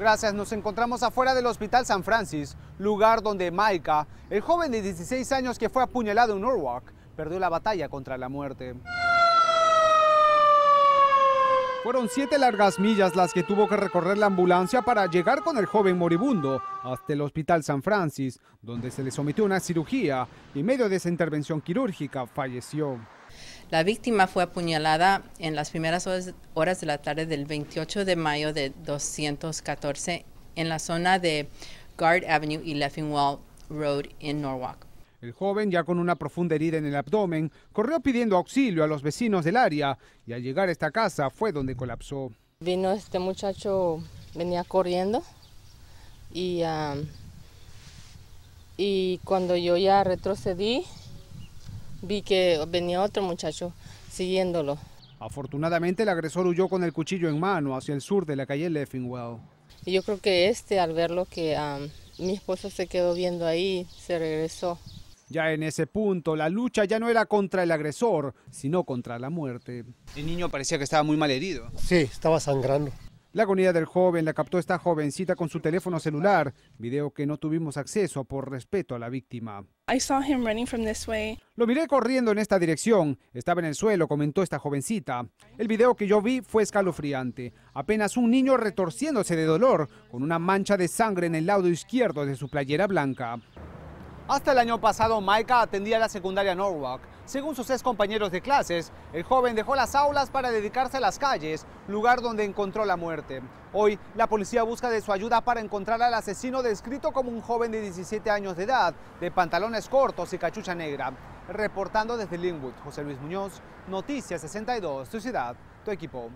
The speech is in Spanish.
Gracias, nos encontramos afuera del Hospital San Francis, lugar donde Maika, el joven de 16 años que fue apuñalado en Norwalk, perdió la batalla contra la muerte. Fueron siete largas millas las que tuvo que recorrer la ambulancia para llegar con el joven moribundo hasta el Hospital San Francis, donde se le sometió una cirugía y en medio de esa intervención quirúrgica falleció. La víctima fue apuñalada en las primeras horas de la tarde del 28 de mayo de 214 en la zona de Guard Avenue y Leffingwell Road en Norwalk. El joven, ya con una profunda herida en el abdomen, corrió pidiendo auxilio a los vecinos del área y al llegar a esta casa fue donde colapsó. Vino este muchacho, venía corriendo y, ah, y cuando yo ya retrocedí, vi que venía otro muchacho siguiéndolo. Afortunadamente el agresor huyó con el cuchillo en mano hacia el sur de la calle Leffingwell. Y yo creo que este al verlo, que mi esposo se quedó viendo ahí, se regresó. Ya en ese punto, la lucha ya no era contra el agresor, sino contra la muerte. El niño parecía que estaba muy mal herido. Sí, estaba sangrando. La agonía del joven la captó esta jovencita con su teléfono celular, video que no tuvimos acceso por respeto a la víctima. Lo miré corriendo en esta dirección. Estaba en el suelo, comentó esta jovencita. El video que yo vi fue escalofriante. Apenas un niño retorciéndose de dolor, con una mancha de sangre en el lado izquierdo de su playera blanca. Hasta el año pasado, Maika atendía la secundaria Norwalk. Según sus ex compañeros de clases, el joven dejó las aulas para dedicarse a las calles, lugar donde encontró la muerte. Hoy, la policía busca de su ayuda para encontrar al asesino descrito como un joven de 17 años de edad, de pantalones cortos y cachucha negra. Reportando desde Linwood, José Luis Muñoz, Noticias 62, su ciudad, tu equipo.